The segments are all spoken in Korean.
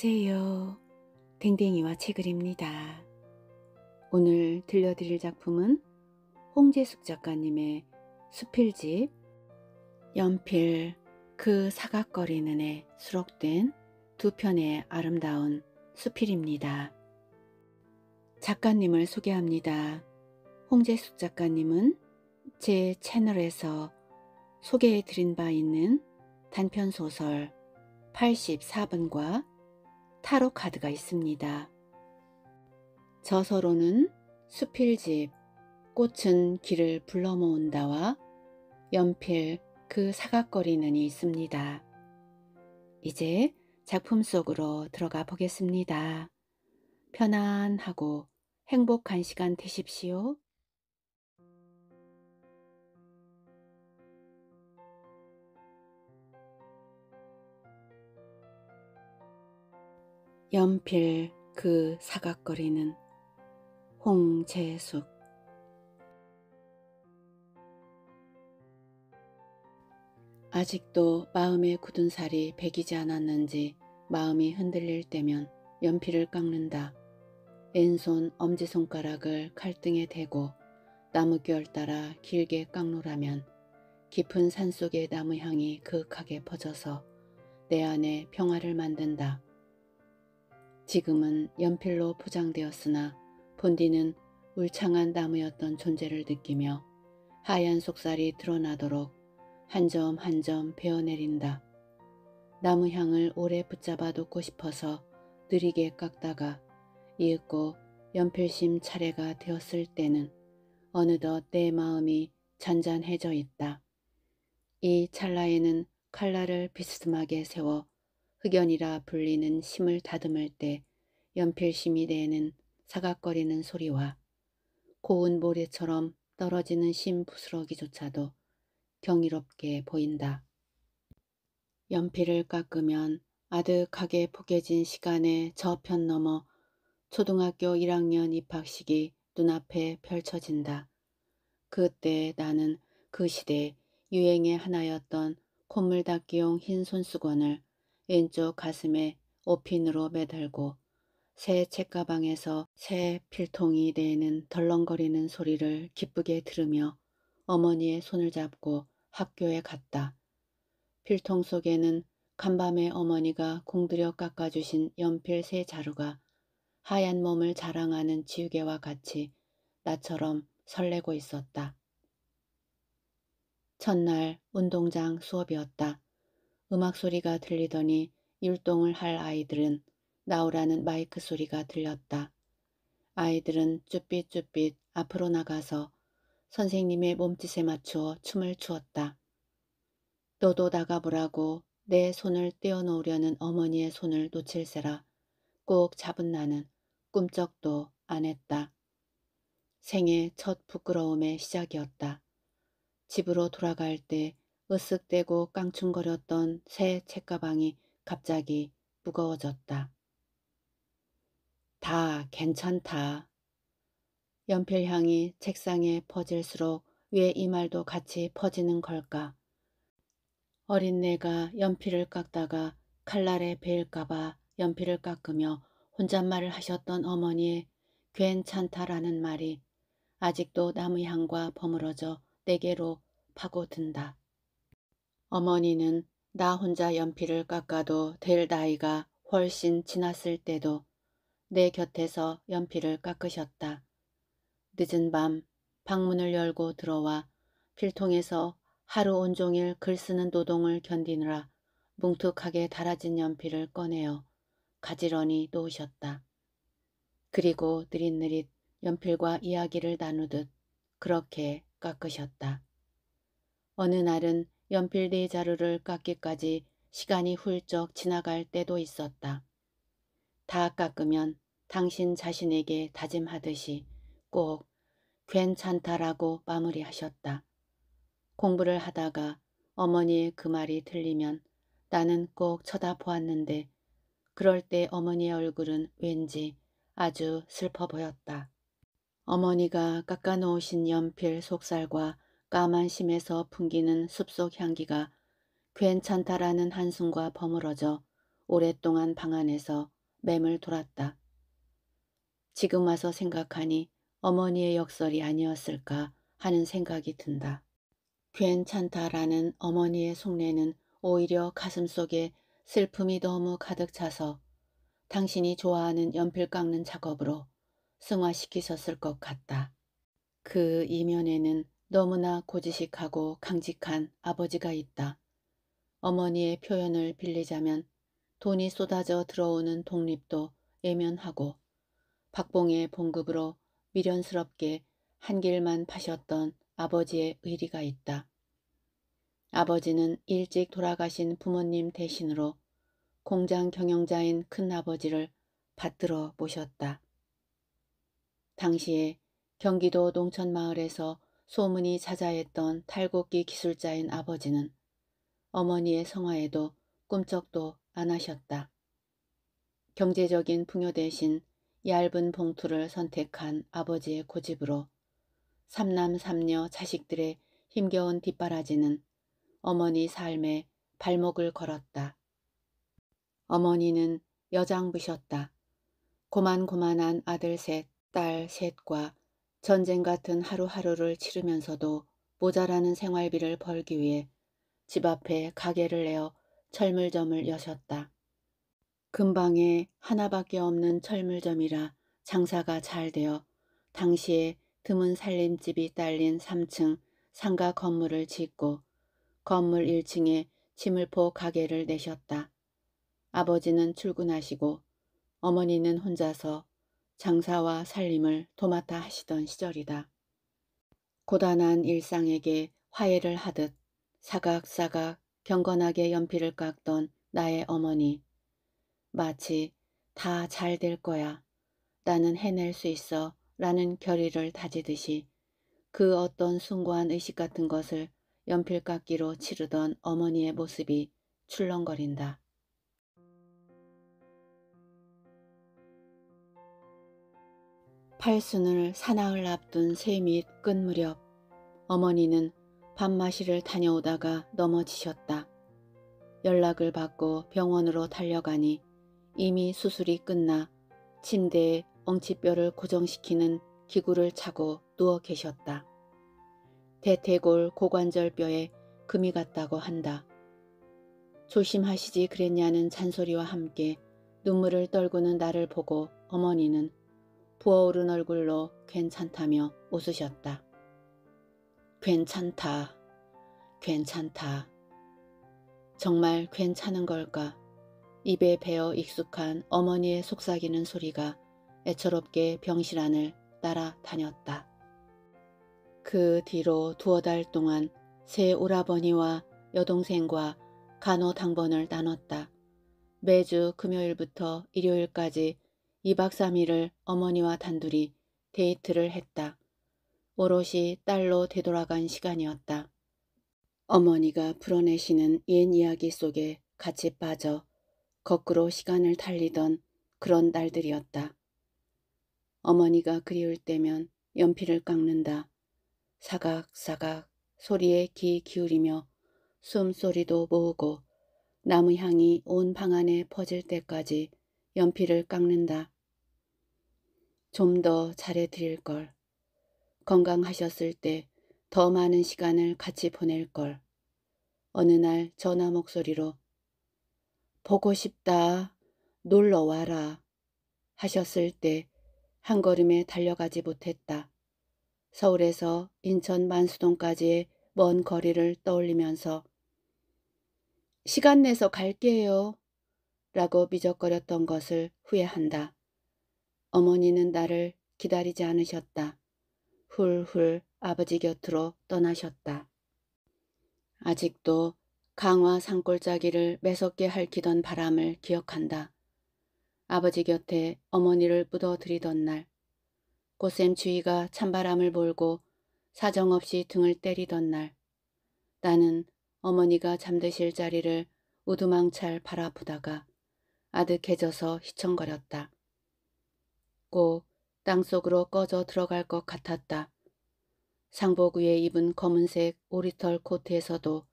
안녕하세요. 댕댕이와 책을입니다. 오늘 들려드릴 작품은 홍재숙 작가님의 수필집 연필 그 사각거리는 에 수록된 두 편의 아름다운 수필입니다. 작가님을 소개합니다. 홍재숙 작가님은 제 채널에서 소개해드린 바 있는 단편소설 84번과 타로 카드가 있습니다. 저서로는 수필집 꽃은 길을 불러 모은다와 연필 그 사각거리는이 있습니다. 이제 작품 속으로 들어가 보겠습니다. 편안하고 행복한 시간 되십시오. 연필 그 사각거리는 홍재숙 아직도 마음의 굳은 살이 배기지 않았는지 마음이 흔들릴 때면 연필을 깎는다. 왼손 엄지손가락을 칼등에 대고 나무결 따라 길게 깎노라면 깊은 산속의 나무향이 그하게 퍼져서 내 안에 평화를 만든다. 지금은 연필로 포장되었으나 본디는 울창한 나무였던 존재를 느끼며 하얀 속살이 드러나도록 한 점 한 점 베어내린다. 나무 향을 오래 붙잡아 놓고 싶어서 느리게 깎다가 이윽고 연필심 차례가 되었을 때는 어느덧 내 마음이 잔잔해져 있다. 이 찰나에는 칼날을 비스듬하게 세워 흑연이라 불리는 심을 다듬을 때 연필심이 내는 사각거리는 소리와 고운 모래처럼 떨어지는 심 부스러기조차도 경이롭게 보인다. 연필을 깎으면 아득하게 포개진 시간의 저편 넘어 초등학교 1학년 입학식이 눈앞에 펼쳐진다. 그때 나는 그 시대 유행의 하나였던 콧물 닦기용 흰 손수건을 왼쪽 가슴에 오핀으로 매달고 새 책가방에서 새 필통이 내는 덜렁거리는 소리를 기쁘게 들으며 어머니의 손을 잡고 학교에 갔다. 필통 속에는 간밤에 어머니가 공들여 깎아주신 연필 세 자루가 하얀 몸을 자랑하는 지우개와 같이 나처럼 설레고 있었다. 첫날 운동장 수업이었다. 음악 소리가 들리더니 율동을 할 아이들은 나오라는 마이크 소리가 들렸다. 아이들은 쭈삣쭈삣 앞으로 나가서 선생님의 몸짓에 맞추어 춤을 추었다. 너도 나가보라고 내 손을 떼어놓으려는 어머니의 손을 놓칠세라 꼭 잡은 나는 꿈쩍도 안 했다. 생애 첫 부끄러움의 시작이었다. 집으로 돌아갈 때 으쓱대고 깡충거렸던 새 책가방이 갑자기 무거워졌다. 다 괜찮다. 연필향이 책상에 퍼질수록 왜 이 말도 같이 퍼지는 걸까? 어린내가 연필을 깎다가 칼날에 베일까봐 연필을 깎으며 혼잣말을 하셨던 어머니의 괜찮다라는 말이 아직도 나무 향과 버무러져 내게로 파고든다. 어머니는 나 혼자 연필을 깎아도 될 나이가 훨씬 지났을 때도 내 곁에서 연필을 깎으셨다. 늦은 밤 방문을 열고 들어와 필통에서 하루 온종일 글쓰는 노동을 견디느라 뭉툭하게 달아진 연필을 꺼내어 가지런히 놓으셨다. 그리고 느릿느릿 연필과 이야기를 나누듯 그렇게 깎으셨다. 어느 날은 연필 네 자루를 깎기까지 시간이 훌쩍 지나갈 때도 있었다. 다 깎으면 당신 자신에게 다짐하듯이 꼭 괜찮다라고 마무리하셨다. 공부를 하다가 어머니의 그 말이 들리면 나는 꼭 쳐다보았는데 그럴 때 어머니의 얼굴은 왠지 아주 슬퍼 보였다. 어머니가 깎아놓으신 연필 속살과 까만 심에서 풍기는 숲속 향기가 괜찮다라는 한숨과 버무러져 오랫동안 방 안에서 맴을 돌았다. 지금 와서 생각하니 어머니의 역설이 아니었을까 하는 생각이 든다. 괜찮다라는 어머니의 속내는 오히려 가슴속에 슬픔이 너무 가득 차서 당신이 좋아하는 연필 깎는 작업으로 승화시키셨을 것 같다. 그 이면에는 너무나 고지식하고 강직한 아버지가 있다. 어머니의 표현을 빌리자면 돈이 쏟아져 들어오는 독립도 애면하고 박봉의 봉급으로 미련스럽게 한 길만 파셨던 아버지의 의리가 있다. 아버지는 일찍 돌아가신 부모님 대신으로 공장 경영자인 큰아버지를 받들어 모셨다. 당시에 경기도 농촌마을에서 소문이 자자했던 탈곡기 기술자인 아버지는 어머니의 성화에도 꿈쩍도 안 하셨다. 경제적인 풍요 대신 얇은 봉투를 선택한 아버지의 고집으로 삼남 삼녀 자식들의 힘겨운 뒷바라지는 어머니 삶에 발목을 걸었다. 어머니는 여장부셨다. 고만고만한 아들 셋, 딸 셋과 전쟁 같은 하루하루를 치르면서도 모자라는 생활비를 벌기 위해 집 앞에 가게를 내어 철물점을 여셨다. 근방에 하나밖에 없는 철물점이라 장사가 잘 되어 당시에 드문 살림집이 딸린 3층 상가 건물을 짓고 건물 1층에 치물포 가게를 내셨다. 아버지는 출근하시고 어머니는 혼자서 장사와 살림을 도맡아 하시던 시절이다. 고단한 일상에게 화해를 하듯 사각사각 경건하게 연필을 깎던 나의 어머니. 마치 다 잘 될 거야. 나는 해낼 수 있어. 라는 결의를 다지듯이 그 어떤 숭고한 의식 같은 것을 연필깎기로 치르던 어머니의 모습이 출렁거린다. 팔순을 사나흘 앞둔 새밑 끝무렵 어머니는 밥 마시를 다녀오다가 넘어지셨다. 연락을 받고 병원으로 달려가니 이미 수술이 끝나 침대에 엉치뼈를 고정시키는 기구를 차고 누워 계셨다. 대퇴골 고관절뼈에 금이 갔다고 한다. 조심하시지 그랬냐는 잔소리와 함께 눈물을 떨구는 나를 보고 어머니는 부어오른 얼굴로 괜찮다며 웃으셨다. 괜찮다. 괜찮다. 정말 괜찮은 걸까? 입에 베어 익숙한 어머니의 속삭이는 소리가 애처롭게 병실 안을 따라다녔다. 그 뒤로 두어 달 동안 새 오라버니와 여동생과 간호당번을 나눴다. 매주 금요일부터 일요일까지 2박 3일을 어머니와 단둘이 데이트를 했다. 오롯이 딸로 되돌아간 시간이었다. 어머니가 풀어내시는 옛 이야기 속에 같이 빠져 거꾸로 시간을 달리던 그런 날들이었다. 어머니가 그리울 때면 연필을 깎는다. 사각사각 소리에 귀 기울이며 숨소리도 모으고 나무 향이 온 방 안에 퍼질 때까지 연필을 깎는다. 좀 더 잘해드릴 걸. 건강하셨을 때 더 많은 시간을 같이 보낼 걸. 어느 날 전화 목소리로 보고 싶다. 놀러 와라. 하셨을 때 한 걸음에 달려가지 못했다. 서울에서 인천 만수동까지의 먼 거리를 떠올리면서 시간 내서 갈게요. 라고 미적거렸던 것을 후회한다. 어머니는 나를 기다리지 않으셨다. 훌훌 아버지 곁으로 떠나셨다. 아직도 강화 산골짜기를 매섭게 핥히던 바람을 기억한다. 아버지 곁에 어머니를 뿌더들이던 날, 꽃샘 주위가 찬바람을 몰고 사정없이 등을 때리던 날, 나는 어머니가 잠드실 자리를 우두망찰 바라보다가 아득해져서 휘청거렸다. 꼭 땅속으로 꺼져 들어갈 것 같았다. 상복 위에 입은 검은색 오리털 코트에서도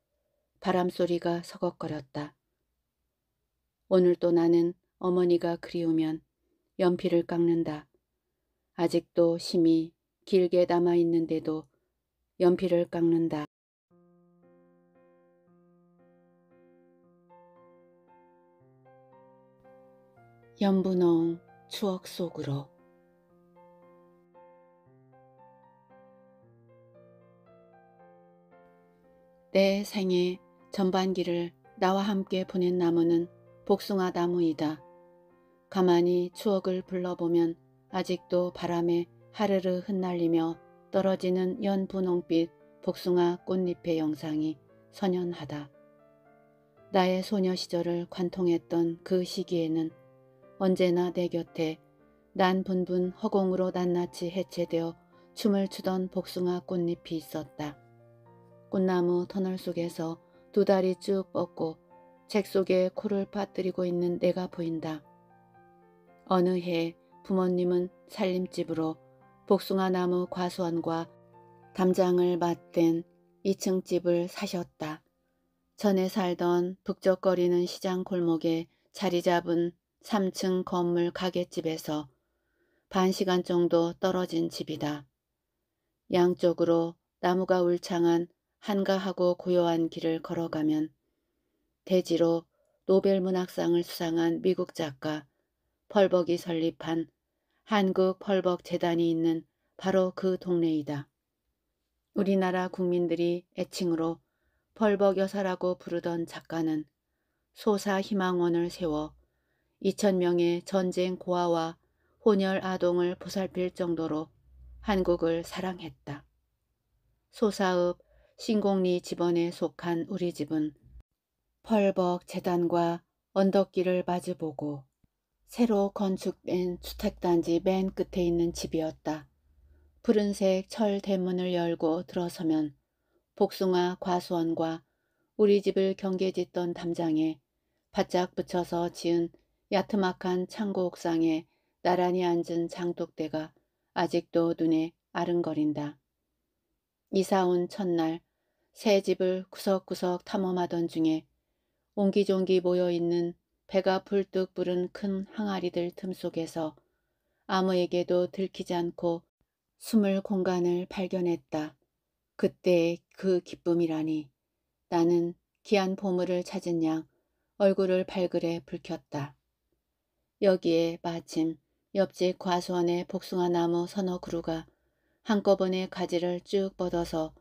바람소리가 서걱거렸다. 오늘 도 나는 어머니가 그리우면 연필을 깎는다. 아직도 심이 길게 남아있는데도 연필을 깎는다. 연분홍 추억 속으로 내 생애 전반기를 나와 함께 보낸 나무는 복숭아 나무이다. 가만히 추억을 불러보면 아직도 바람에 하르르 흩날리며 떨어지는 연분홍빛 복숭아 꽃잎의 영상이 선연하다. 나의 소녀 시절을 관통했던 그 시기에는 언제나 내 곁에 난 분분 허공으로 낱낱이 해체되어 춤을 추던 복숭아 꽃잎이 있었다. 꽃나무 터널 속에서 두 다리 쭉 뻗고 책 속에 코를 빠뜨리고 있는 내가 보인다. 어느 해 부모님은 살림집으로 복숭아 나무 과수원과 담장을 맞댄 2층 집을 사셨다. 전에 살던 북적거리는 시장 골목에 자리 잡은 3층 건물 가게집에서 반 시간 정도 떨어진 집이다. 양쪽으로 나무가 울창한 한가하고 고요한 길을 걸어가면 대지로 노벨문학상을 수상한 미국 작가 펄벅이 설립한 한국 펄벅 재단이 있는 바로 그 동네이다. 우리나라 국민들이 애칭으로 펄벅 여사라고 부르던 작가는 소사 희망원을 세워 2 0 0 0명의 전쟁 고아와 혼혈 아동을 보살필 정도로 한국을 사랑했다. 소사읍 신곡리 집원에 속한 우리 집은 펄벅 재단과 언덕길을 마주보고 새로 건축된 주택단지 맨 끝에 있는 집이었다. 푸른색 철 대문을 열고 들어서면 복숭아 과수원과 우리 집을 경계짓던 담장에 바짝 붙여서 지은 야트막한 창고 옥상에 나란히 앉은 장독대가 아직도 눈에 아른거린다. 이사온 첫날 새 집을 구석구석 탐험하던 중에 옹기종기 모여있는 배가 불뚝 부른 큰 항아리들 틈 속에서 아무에게도 들키지 않고 숨을 공간을 발견했다. 그때의 그 기쁨이라니 나는 귀한 보물을 찾은 양 얼굴을 발그레 붉혔다. 여기에 마침 옆집 과수원의 복숭아나무 서너 그루가 한꺼번에 가지를 쭉 뻗어서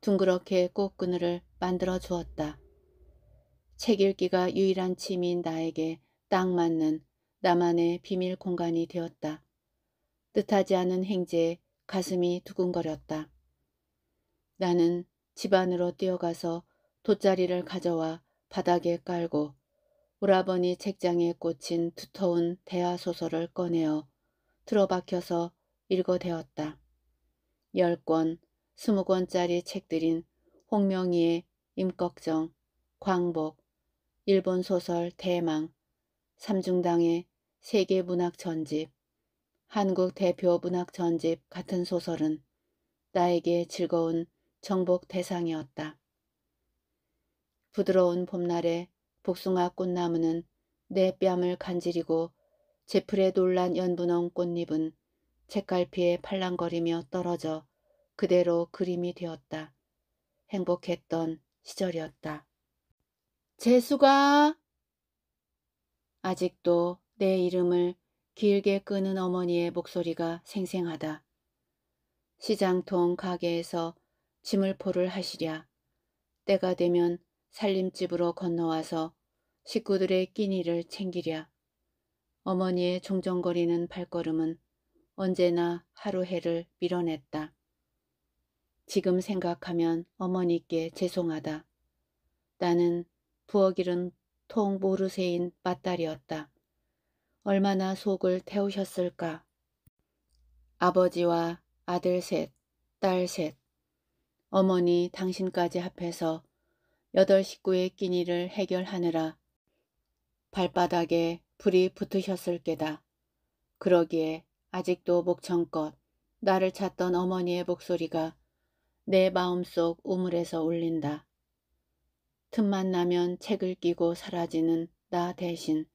둥그렇게 꽃그늘을 만들어 주었다. 책 읽기가 유일한 취미인 나에게 딱 맞는 나만의 비밀 공간이 되었다. 뜻하지 않은 행제에 가슴이 두근거렸다. 나는 집 안으로 뛰어가서 돗자리를 가져와 바닥에 깔고 오라버니 책장에 꽂힌 두터운 대화 소설을 꺼내어 틀어박혀서 읽어대었다. 10권, 20권짜리 책들인 홍명희의 임꺽정, 광복, 일본 소설 대망, 삼중당의 세계문학 전집, 한국 대표 문학 전집 같은 소설은 나에게 즐거운 정복 대상이었다. 부드러운 봄날에 복숭아 꽃나무는 내 뺨을 간지리고 제풀에 놀란 연분홍 꽃잎은 책갈피에 팔랑거리며 떨어져 그대로 그림이 되었다. 행복했던 시절이었다. 재수가 아직도 내 이름을 길게 끄는 어머니의 목소리가 생생하다. 시장통 가게에서 짐물포를 하시랴. 때가 되면 살림집으로 건너와서 식구들의 끼니를 챙기랴. 어머니의 종종거리는 발걸음은 언제나 하루 해를 밀어냈다. 지금 생각하면 어머니께 죄송하다. 나는 부엌일은 통 모르쇠인 맞딸이었다. 얼마나 속을 태우셨을까. 아버지와 아들 셋, 딸 셋, 어머니 당신까지 합해서 여덟 식구의 끼니를 해결하느라 발바닥에 불이 붙으셨을 게다. 그러기에 아직도 목청껏 나를 찾던 어머니의 목소리가 내 마음속 우물에서 울린다. 틈만 나면 책을 끼고 사라지는 나 대신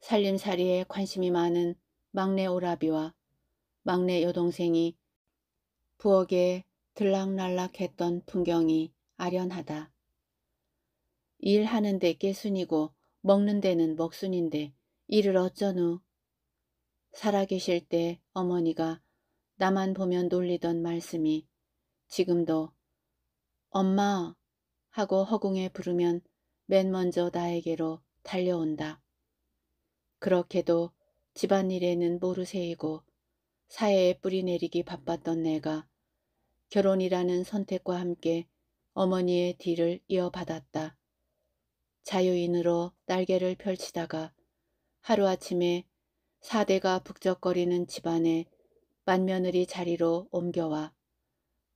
살림살이에 관심이 많은 막내 오라비와 막내 여동생이 부엌에 들락날락했던 풍경이 아련하다. 일하는 데 깨순이고 먹는 데는 먹순인데 일을 어쩐 후 살아계실 때 어머니가 나만 보면 놀리던 말씀이 지금도 엄마 하고 허공에 부르면 맨 먼저 나에게로 달려온다. 그렇게도 집안일에는 모르쇠이고 사회에 뿌리내리기 바빴던 내가 결혼이라는 선택과 함께 어머니의 뒤를 이어받았다. 자유인으로 날개를 펼치다가 하루아침에 사대가 북적거리는 집안에 만며느리 자리로 옮겨와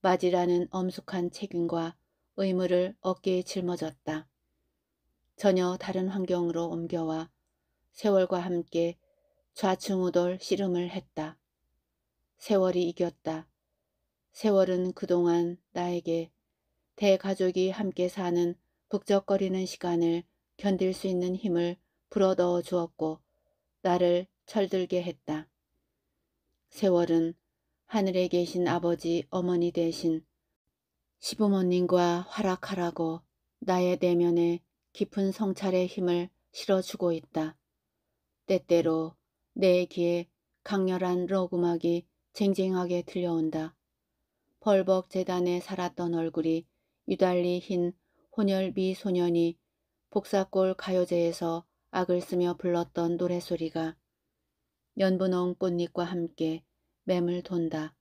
맞이라는 엄숙한 책임과 의무를 어깨에 짊어졌다. 전혀 다른 환경으로 옮겨와 세월과 함께 좌충우돌 씨름을 했다. 세월이 이겼다. 세월은 그동안 나에게 대가족이 함께 사는 북적거리는 시간을 견딜 수 있는 힘을 불어넣어 주었고 나를 철들게 했다. 세월은 하늘에 계신 아버지 어머니 대신 시부모님과 활락하라고 나의 내면에 깊은 성찰의 힘을 실어주고 있다. 때때로 내 귀에 강렬한 러구막이 쟁쟁하게 들려온다. 벌벅 재단에 살았던 얼굴이 유달리 흰 혼혈 미소년이 복사골 가요제에서 악을 쓰며 불렀던 노래소리가 연분 홍 꽃잎과 함께 맴을 돈다.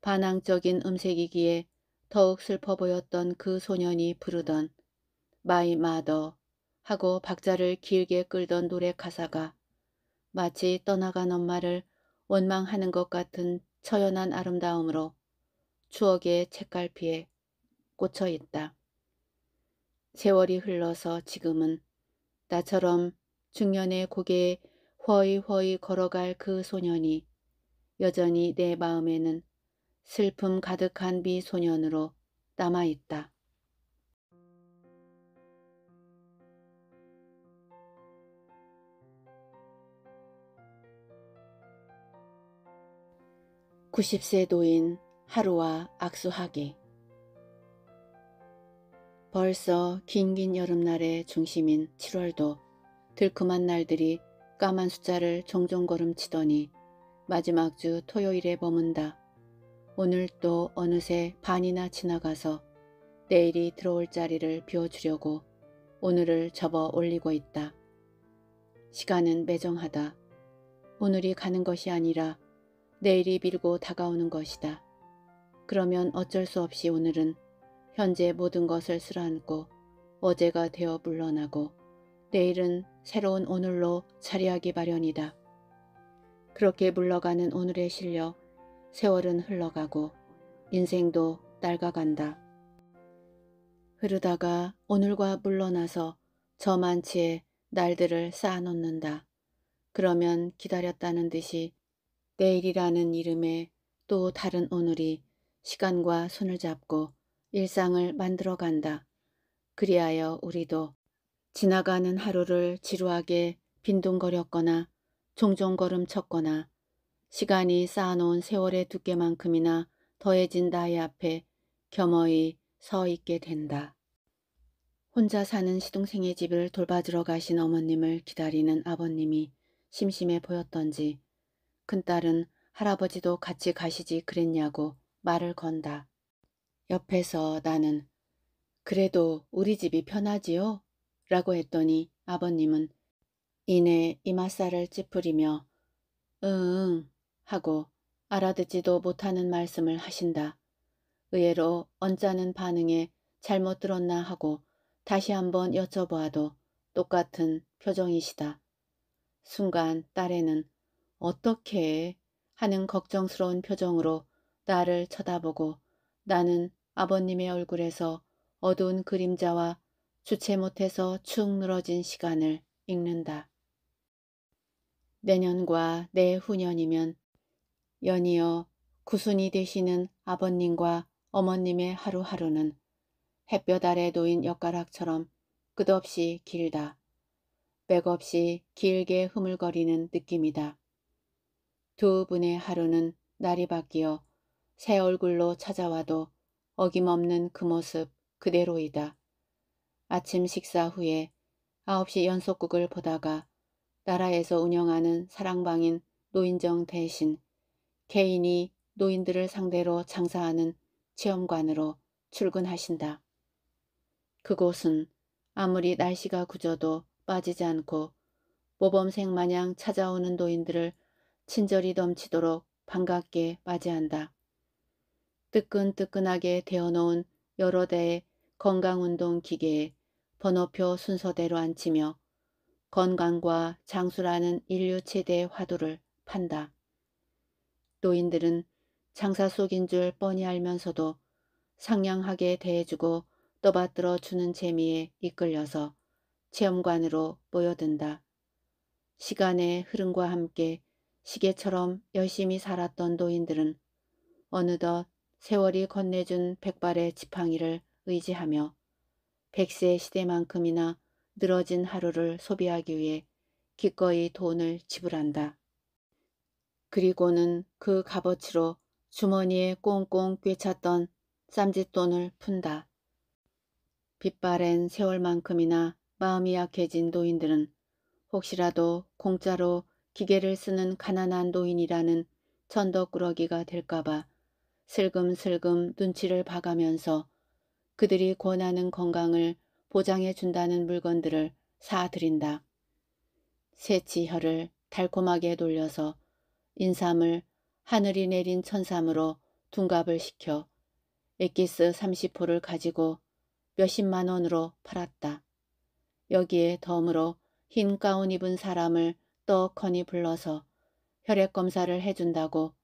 반항적인 음색이기에 더욱 슬퍼 보였던 그 소년이 부르던 마이 마더 하고 박자를 길게 끌던 노래 가사가 마치 떠나간 엄마를 원망하는 것 같은 처연한 아름다움으로 추억의 책갈피에 꽂혀 있다. 세월이 흘러서 지금은 나처럼 중년의 고개에 허이허이 걸어갈 그 소년이 여전히 내 마음에는 슬픔 가득한 미소년으로 남아있다. 9 0세 노인 하루와 악수하기 벌써 긴긴 여름날의 중심인 7월도 들큼한 날들이 까만 숫자를 종종 걸음치더니 마지막 주 토요일에 머문다. 오늘 또 어느새 반이나 지나가서 내일이 들어올 자리를 비워주려고 오늘을 접어 올리고 있다. 시간은 매정하다. 오늘이 가는 것이 아니라 내일이 밀고 다가오는 것이다. 그러면 어쩔 수 없이 오늘은 현재 모든 것을 쓸어안고 어제가 되어 물러나고 내일은 새로운 오늘로 자리하기 마련이다. 그렇게 물러가는 오늘에 실려 세월은 흘러가고 인생도 낡아간다. 흐르다가 오늘과 물러나서 저만치의 날들을 쌓아놓는다. 그러면 기다렸다는 듯이 내일이라는 이름의 또 다른 오늘이 시간과 손을 잡고 일상을 만들어간다. 그리하여 우리도 지나가는 하루를 지루하게 빈둥거렸거나 종종 걸음쳤거나 시간이 쌓아놓은 세월의 두께만큼이나 더해진 나의 앞에 겸허히 서 있게 된다. 혼자 사는 시동생의 집을 돌봐주러 가신 어머님을 기다리는 아버님이 심심해 보였던지 큰딸은 할아버지도 같이 가시지 그랬냐고 말을 건다. 옆에서 나는 그래도 우리 집이 편하지요? 라고 했더니 아버님은 이내 이마살을 찌푸리며 으응 하고 알아듣지도 못하는 말씀을 하신다. 의외로 언짢은 반응에 잘못 들었나 하고 다시 한번 여쭤보아도 똑같은 표정이시다. 순간 딸에는 어떻게 하는 걱정스러운 표정으로 나를 쳐다보고 나는 아버님의 얼굴에서 어두운 그림자와 주체 못해서 축 늘어진 시간을 읽는다. 내년과 내후년이면 연이어 구순이 되시는 아버님과 어머님의 하루하루는 햇볕 아래 놓인 엿가락처럼 끝없이 길다. 백없이 길게 흐물거리는 느낌이다. 두 분의 하루는 날이 바뀌어 새 얼굴로 찾아와도 어김없는 그 모습 그대로이다. 아침 식사 후에 9시 연속극을 보다가 나라에서 운영하는 사랑방인 노인정 대신 개인이 노인들을 상대로 장사하는 체험관으로 출근하신다. 그곳은 아무리 날씨가 굳어도 빠지지 않고 모범생 마냥 찾아오는 노인들을 친절히 넘치도록 반갑게 맞이한다. 뜨끈뜨끈하게 데워놓은 여러 대의 건강운동 기계에 번호표 순서대로 앉히며 건강과 장수라는 인류 최대의 화두를 판다. 노인들은 장사 속인 줄 뻔히 알면서도 상냥하게 대해주고 떠받들어 주는 재미에 이끌려서 체험관으로 모여든다. 시간의 흐름과 함께 시계처럼 열심히 살았던 노인들은 어느덧 세월이 건네준 백발의 지팡이를 의지하며 백세 시대만큼이나 늘어진 하루를 소비하기 위해 기꺼이 돈을 지불한다. 그리고는 그 값어치로 주머니에 꽁꽁 꿰찼던 쌈짓돈을 푼다. 빛바랜 세월만큼이나 마음이 약해진 노인들은 혹시라도 공짜로 기계를 쓰는 가난한 노인이라는 천덕꾸러기가 될까봐 슬금슬금 눈치를 봐가면서 그들이 권하는 건강을 보장해 준다는 물건들을 사드린다. 새치혀를 달콤하게 돌려서 인삼을 하늘이 내린 천삼으로 둔갑을 시켜 엑기스 30호를 가지고 몇십만 원으로 팔았다. 여기에 덤으로 흰 가운 입은 사람을 떡허니 불러서 혈액검사를 해준다고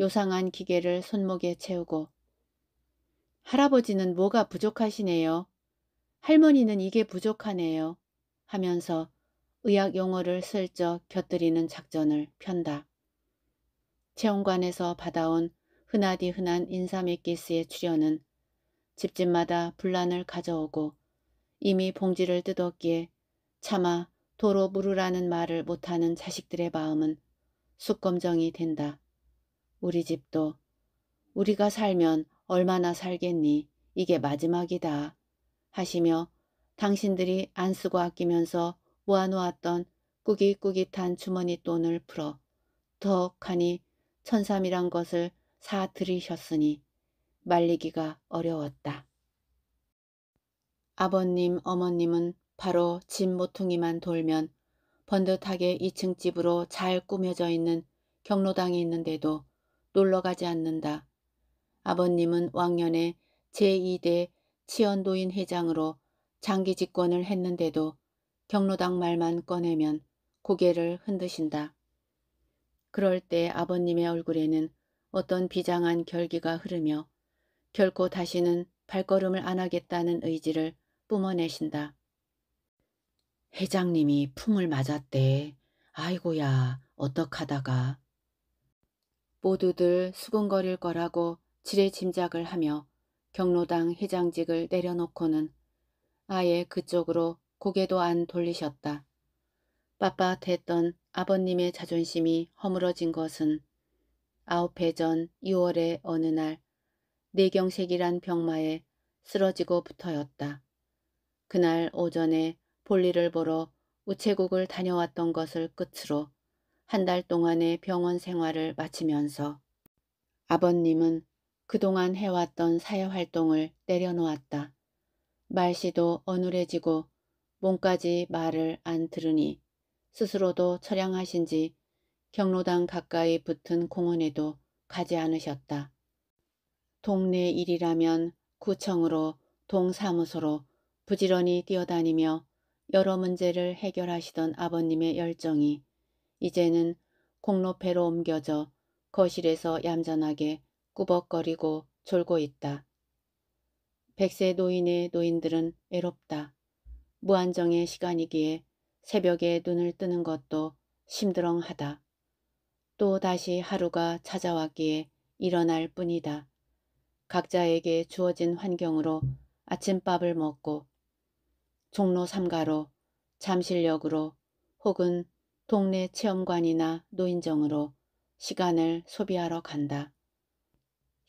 요상한 기계를 손목에 채우고 할아버지는 뭐가 부족하시네요. 할머니는 이게 부족하네요. 하면서 의학 용어를 슬쩍 곁들이는 작전을 편다. 체험관에서 받아온 흔하디 흔한 인삼액기스의 출현은 집집마다 분란을 가져오고 이미 봉지를 뜯었기에 차마 도로 물르라는 말을 못하는 자식들의 마음은 숯검정이 된다. 우리 집도 우리가 살면 얼마나 살겠니? 이게 마지막이다. 하시며 당신들이 안쓰고 아끼면서 모아놓았던 꾸깃꾸깃한 주머니 돈을 풀어 더욱하니 천삼이란 것을 사들이셨으니 말리기가 어려웠다. 아버님 어머님은 바로 집 모퉁이만 돌면 번듯하게 2층 집으로 잘 꾸며져 있는 경로당이 있는데도 놀러가지 않는다. 아버님은 왕년에 제2대 치언도인 회장으로 장기 집권을 했는데도 경로당 말만 꺼내면 고개를 흔드신다. 그럴 때 아버님의 얼굴에는 어떤 비장한 결기가 흐르며 결코 다시는 발걸음을 안 하겠다는 의지를 뿜어내신다. 회장님이 품을 맞았대. 아이고야 어떡하다가. 모두들 수근거릴 거라고 지레 짐작을 하며 경로당 회장직을 내려놓고는 아예 그쪽으로 고개도 안 돌리셨다. 빳빳했던 아버님의 자존심이 허물어진 것은 아홉 해 전 2월의 어느 날 내경색이란 병마에 쓰러지고 붙어였다. 그날 오전에 볼일을 보러 우체국을 다녀왔던 것을 끝으로 한 달 동안의 병원 생활을 마치면서 아버님은 그동안 해왔던 사회활동을 내려놓았다. 말씨도 어눌해지고 몸까지 말을 안 들으니 스스로도 처량하신지 경로당 가까이 붙은 공원에도 가지 않으셨다. 동네 일이라면 구청으로 동사무소로 부지런히 뛰어다니며 여러 문제를 해결하시던 아버님의 열정이 이제는 공로패로 옮겨져 거실에서 얌전하게 꾸벅거리고 졸고 있다. 백세 노인의 노인들은 외롭다 무한정의 시간이기에 새벽에 눈을 뜨는 것도 심드렁하다. 또 다시 하루가 찾아왔기에 일어날 뿐이다. 각자에게 주어진 환경으로 아침밥을 먹고 종로 3가로 잠실역으로 혹은 동네 체험관이나 노인정으로 시간을 소비하러 간다.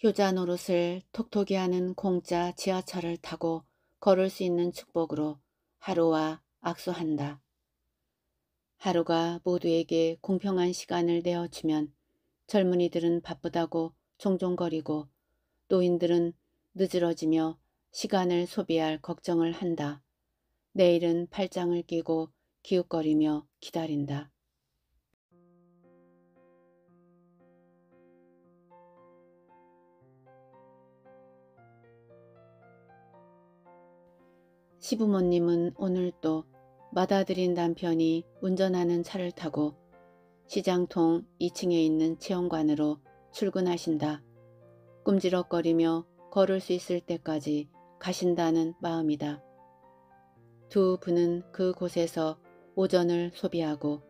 효자 노릇을 톡톡이 하는 공짜 지하철을 타고 걸을 수 있는 축복으로 하루와 악수한다. 하루가 모두에게 공평한 시간을 내어주면 젊은이들은 바쁘다고 종종거리고 노인들은 늦으러지며 시간을 소비할 걱정을 한다. 내일은 팔짱을 끼고 기웃거리며 기다린다. 시부모님은 오늘도 맏아들인 남편이 운전하는 차를 타고 시장통 2층에 있는 체험관으로 출근하신다. 꿈지럭거리며 걸을 수 있을 때까지 가신다는 마음이다. 두 분은 그곳에서 오전을 소비하고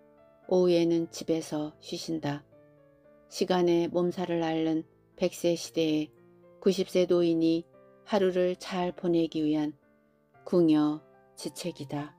오후에는 집에서 쉬신다. 시간에 몸살을 앓는 100세 시대에 90세 노인이 하루를 잘 보내기 위한 궁여 지책이다.